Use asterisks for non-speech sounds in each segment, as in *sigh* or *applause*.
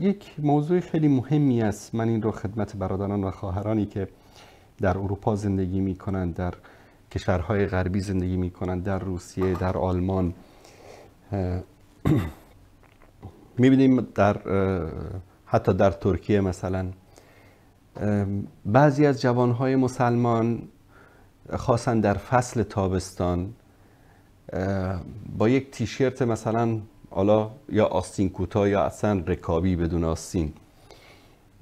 یک موضوع خیلی مهمی است من این رو خدمت برادران و خواهرانی که در اروپا زندگی می کنند در کشورهای غربی زندگی می کنند در روسیه در آلمان *clears throat* می بینیم در حتی در ترکیه مثلا بعضی از جوانهای مسلمان خاصا در فصل تابستان با یک تیشرت مثلا حالا یا آستین کوتاه یا اصلا رکابی بدون آستین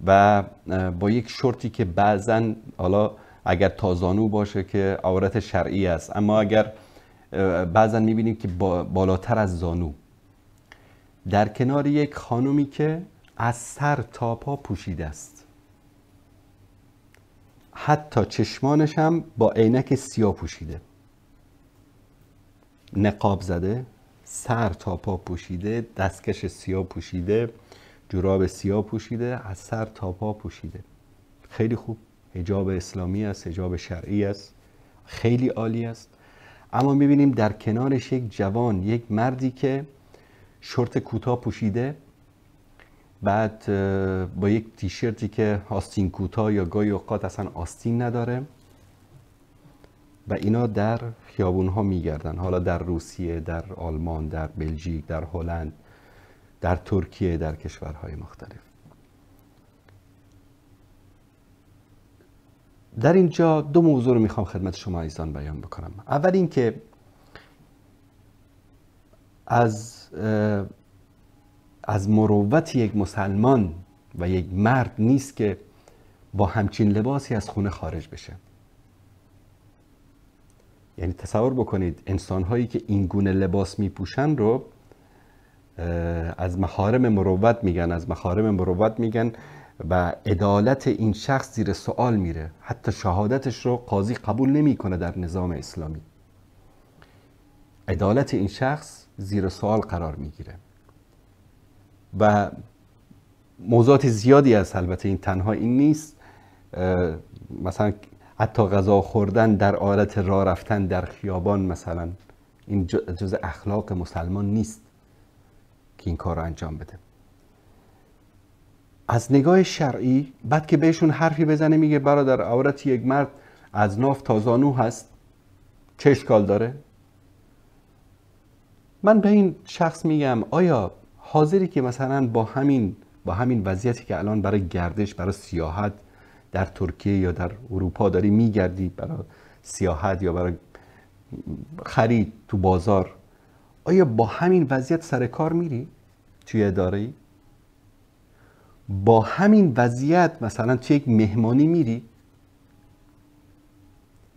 و با یک شرطی که بعضا حالا اگر تازانو باشه که عورت شرعی است اما اگر بعضا میبینیم که بالاتر از زانو در کنار یک خانومی که از سر تا پا پوشیده است حتی چشمانش هم با عینک سیاه پوشیده نقاب زده سر تا پا پوشیده دستکش سیاه پوشیده جوراب سیاه پوشیده از سر تا پا پوشیده خیلی خوب حجاب اسلامی است حجاب شرعی است خیلی عالی است اما میبینیم در کنارش یک جوان یک مردی که شورت کوتاه پوشیده بعد با یک تیشرتی که آستین کوتاه یا گای اوقات اصلا آستین نداره و اینا در خیابون ها میگردن حالا در روسیه در آلمان در بلژیک در هلند در ترکیه در کشورهای مختلف در اینجا دو موضوع رو میخوام خدمت شما ایزان بیان بکنم اول اینکه از از مروت یک مسلمان و یک مرد نیست که با همچین لباسی از خونه خارج بشه یعنی تصور بکنید انسان هایی که این گونه لباس می پوشن رو از مخارم مروت میگن از مخارم مروت میگن و عدالت این شخص زیر سوال میره حتی شهادتش رو قاضی قبول نمیکنه در نظام اسلامی عدالت این شخص زیر سوال قرار میگیره و موضوعات زیادی از البته این تنها این نیست مثلا حتی غذا خوردن در آلت را رفتن در خیابان مثلا این جز اخلاق مسلمان نیست که این کار رو انجام بده از نگاه شرعی بعد که بهشون حرفی بزنه میگه برادر عورت یک مرد از ناف تا زانو هست چه اشکال داره من به این شخص میگم آیا حاضری که مثلا با همین با همین وضعیتی که الان برای گردش برای سیاحت در ترکیه یا در اروپا داری میگردی برای سیاحت یا برای خرید تو بازار آیا با همین وضعیت سر کار میری توی اداره ای؟ با همین وضعیت مثلا توی یک مهمانی میری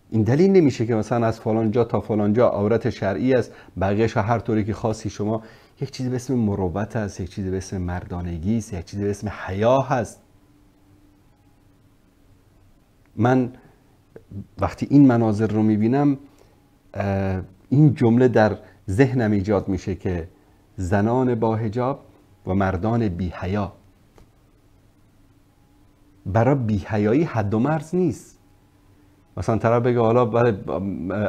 این دلیل نمیشه که مثلا از فلان جا تا فلان جا عورت شرعی است بقیهش هر طوری که خاصی شما یک چیزی به اسم مروت است یک چیزی به اسم مردانگی است یک چیزی به اسم حیا هست من وقتی این مناظر رو میبینم این جمله در ذهنم ایجاد میشه که زنان با هجاب و مردان بی حیا برای بی حیایی حد و مرز نیست مثلا طرف بگه حالا برای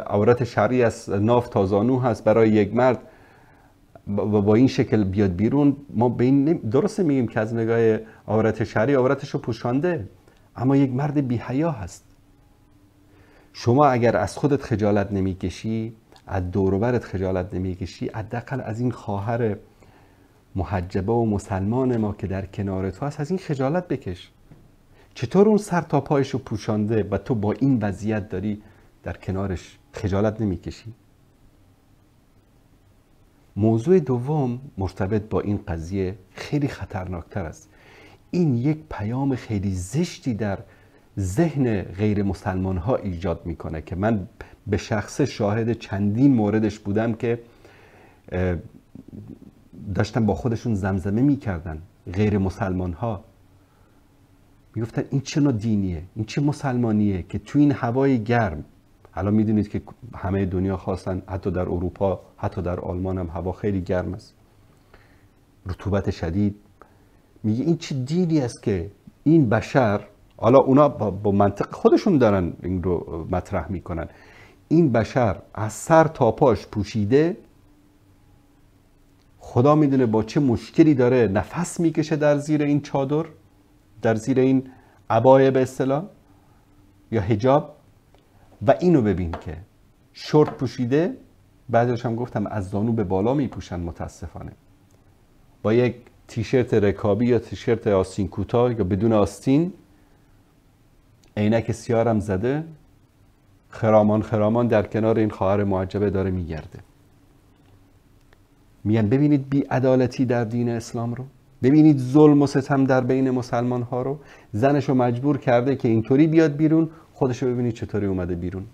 عورت شرعی از ناف تا زانو هست برای یک مرد و با این شکل بیاد بیرون ما به این درسته میگیم که از نگاه عورت شرعی عورتش رو پوشانده اما یک مرد بیحیا هست شما اگر از خودت خجالت نمیکشی از دوروبرت خجالت نمیکشی حداقل از این خواهر محجبه و مسلمان ما که در کنار تو هست از این خجالت بکش چطور اون سر تا پایش رو پوشانده و تو با این وضعیت داری در کنارش خجالت نمیکشی موضوع دوم مرتبط با این قضیه خیلی خطرناکتر است این یک پیام خیلی زشتی در ذهن غیر مسلمان ها ایجاد میکنه که من به شخص شاهد چندین موردش بودم که داشتن با خودشون زمزمه میکردن غیر مسلمان ها میگفتن این چه نوع دینیه این چه مسلمانیه که تو این هوای گرم حالا میدونید که همه دنیا خواستن حتی در اروپا حتی در آلمان هم هوا خیلی گرم است رطوبت شدید میگه این چه دینی است که این بشر حالا اونا با منطق خودشون دارن این رو مطرح میکنن این بشر از سر تا پاش پوشیده خدا میدونه با چه مشکلی داره نفس میکشه در زیر این چادر در زیر این عبای به اصطلاح یا هجاب و اینو ببین که شورت پوشیده بعدش هم گفتم از زانو به بالا میپوشن متاسفانه با یک تیشرت رکابی یا تیشرت آستین کوتاه یا بدون آستین عینک سیارم زده خرامان خرامان در کنار این خواهر معجبه داره میگرده میگن ببینید بیعدالتی در دین اسلام رو ببینید ظلم و ستم در بین مسلمان ها رو زنش رو مجبور کرده که اینطوری بیاد بیرون خودش رو ببینید چطوری اومده بیرون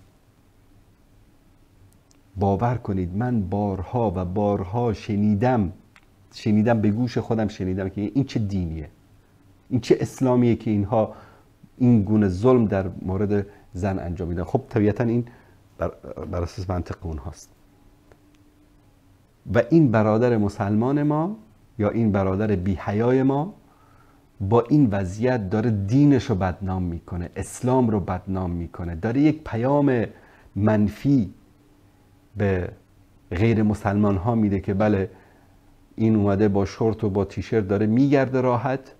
باور کنید من بارها و بارها شنیدم شنیدم به گوش خودم شنیدم که این چه دینیه این چه اسلامیه که اینها این گونه ظلم در مورد زن انجام میدن خب طبیعتا این بر, اساس منطق اونهاست و این برادر مسلمان ما یا این برادر حیای ما با این وضعیت داره دینش رو بدنام میکنه اسلام رو بدنام میکنه داره یک پیام منفی به غیر مسلمان ها میده که بله این اومده با شورت و با تیشرت داره میگرده راحت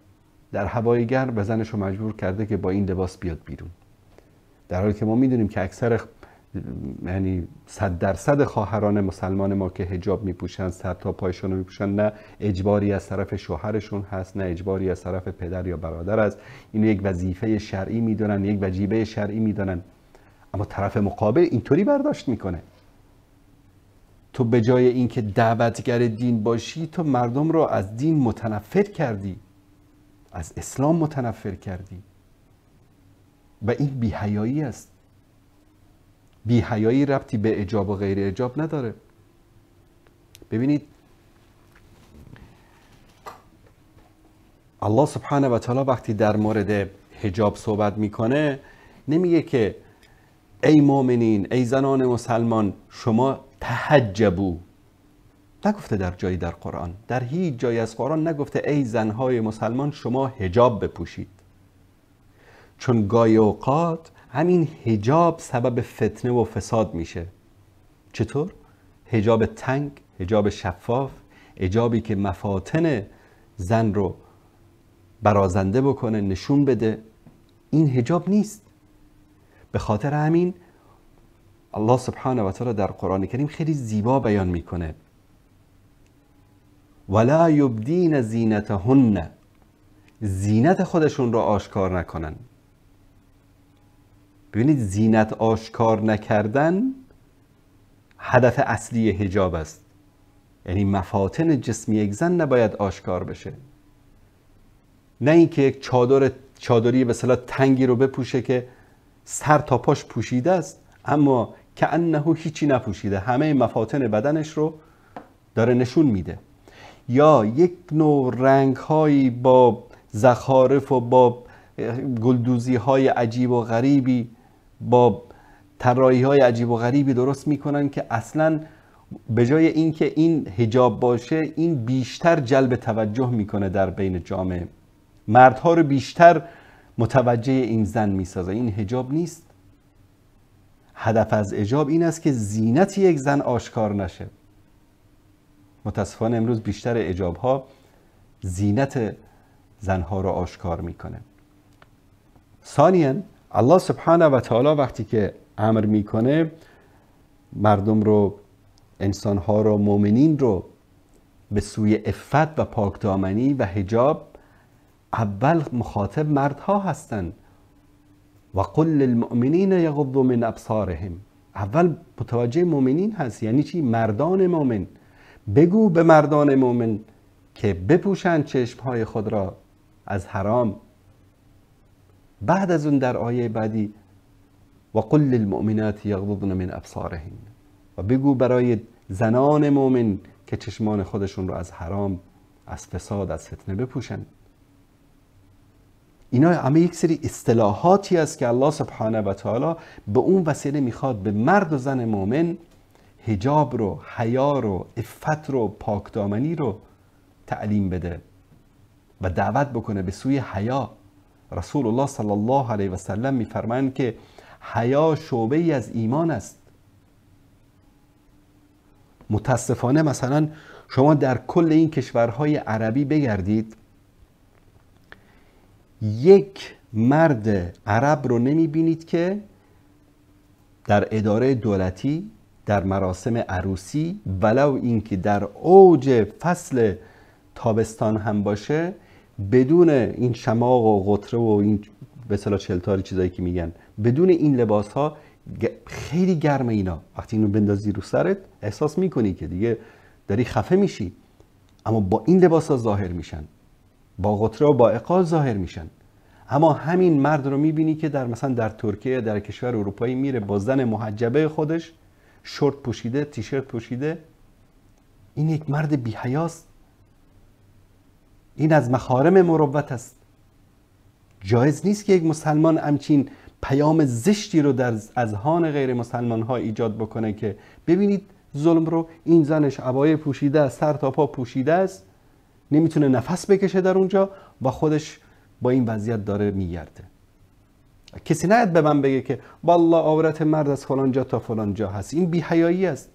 در هوای گرم و زنش رو مجبور کرده که با این لباس بیاد بیرون در حالی که ما میدونیم که اکثر یعنی صد درصد خواهران مسلمان ما که هجاب میپوشن سر تا پایشون رو میپوشن نه اجباری از طرف شوهرشون هست نه اجباری از طرف پدر یا برادر است اینو یک وظیفه شرعی میدونن یک وجیبه شرعی میدونن اما طرف مقابل اینطوری برداشت میکنه تو به جای اینکه دعوتگر دین باشی تو مردم رو از دین متنفر کردی از اسلام متنفر کردی و این بیهیایی است بیهیایی ربطی به اجاب و غیر اجاب نداره ببینید الله سبحانه و تعالی وقتی در مورد حجاب صحبت میکنه نمیگه که ای مؤمنین ای زنان مسلمان شما تحجبو نگفته در جایی در قرآن در هیچ جایی از قرآن نگفته ای زنهای مسلمان شما هجاب بپوشید چون گای اوقات همین هجاب سبب فتنه و فساد میشه چطور؟ هجاب تنگ، هجاب شفاف، هجابی که مفاتن زن رو برازنده بکنه نشون بده این هجاب نیست به خاطر همین الله سبحانه و تعالی در قرآن کریم خیلی زیبا بیان میکنه ولا یبدین زینتهن زینت خودشون رو آشکار نکنن ببینید زینت آشکار نکردن هدف اصلی حجاب است یعنی مفاتن جسمی یک زن نباید آشکار بشه نه اینکه یک چادر چادری به تنگی رو بپوشه که سر تا پاش پوشیده است اما که انه هیچی نپوشیده همه مفاتن بدنش رو داره نشون میده یا یک نوع رنگ هایی با زخارف و با گلدوزی های عجیب و غریبی با ترایی های عجیب و غریبی درست میکنن که اصلا به جای اینکه این هجاب باشه این بیشتر جلب توجه میکنه در بین جامعه مردها رو بیشتر متوجه این زن میسازه این هجاب نیست هدف از اجاب این است که زینت یک زن آشکار نشه متاسفانه امروز بیشتر اجاب ها زینت زنها رو آشکار میکنه ثانیا الله سبحانه و تعالی وقتی که امر میکنه مردم رو انسانها رو مؤمنین رو به سوی افت و پاکدامنی و حجاب اول مخاطب مردها هستند و قل للمؤمنین یغضوا من ابصارهم اول متوجه مؤمنین هست یعنی چی مردان مؤمن بگو به مردان مؤمن که بپوشند های خود را از حرام بعد از اون در آیه بعدی و قل للمؤمنات یغضضن من ابصارهن و بگو برای زنان مؤمن که چشمان خودشون رو از حرام از فساد از فتنه بپوشند اینا همه یک سری اصطلاحاتی است که الله سبحانه و تعالی به اون وسیله میخواد به مرد و زن مؤمن هجاب رو حیا رو افت رو پاکدامنی رو تعلیم بده و دعوت بکنه به سوی حیا رسول الله صلی الله علیه و سلم میفرمایند که حیا شعبه ای از ایمان است متاسفانه مثلا شما در کل این کشورهای عربی بگردید یک مرد عرب رو نمی بینید که در اداره دولتی در مراسم عروسی ولو اینکه در اوج فصل تابستان هم باشه بدون این شماق و قطره و این به صلاح چلتاری چیزایی که میگن بدون این لباس ها خیلی گرم اینا وقتی اینو بندازی رو سرت احساس میکنی که دیگه داری خفه میشی اما با این لباس ها ظاهر میشن با قطره و با اقال ظاهر میشن اما همین مرد رو میبینی که در مثلا در ترکیه در کشور اروپایی میره با زن محجبه خودش شورت پوشیده تیشرت پوشیده این یک مرد بیحیاست این از مخارم مروت است جایز نیست که یک مسلمان همچین پیام زشتی رو در اذهان غیر مسلمان ها ایجاد بکنه که ببینید ظلم رو این زنش عبای پوشیده است سر تا پا پوشیده است نمیتونه نفس بکشه در اونجا و خودش با این وضعیت داره میگرده کسی نهد به من بگه که بالا آورت مرد از فلان جا تا فلان جا هست این بیهیایی است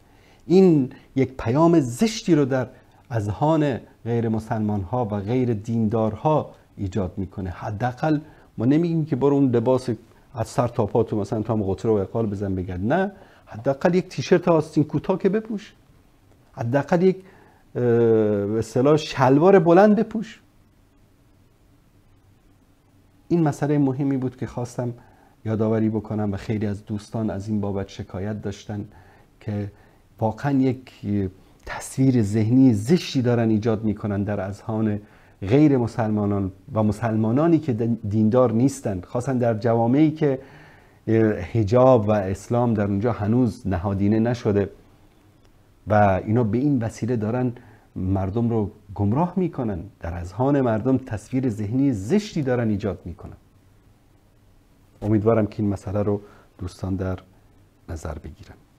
این یک پیام زشتی رو در اذهان غیر مسلمان ها و غیر ها ایجاد میکنه حداقل ما نمیگیم که برو اون لباس از سر تا پا تو مثلا تو هم و اقال بزن بگرد نه حداقل یک تیشرت آستین کوتاه که بپوش حداقل یک به اصطلاح شلوار بلند بپوش این مسئله مهمی بود که خواستم یادآوری بکنم و خیلی از دوستان از این بابت شکایت داشتن که واقعا یک تصویر ذهنی زشتی دارن ایجاد میکنن در اذهان غیر مسلمانان و مسلمانانی که دیندار نیستند خاصا در جوامعی که هجاب و اسلام در اونجا هنوز نهادینه نشده و اینا به این وسیله دارن مردم رو گمراه میکنن در اذهان مردم تصویر ذهنی زشتی دارن ایجاد میکنن امیدوارم که این مسئله رو دوستان در نظر بگیرن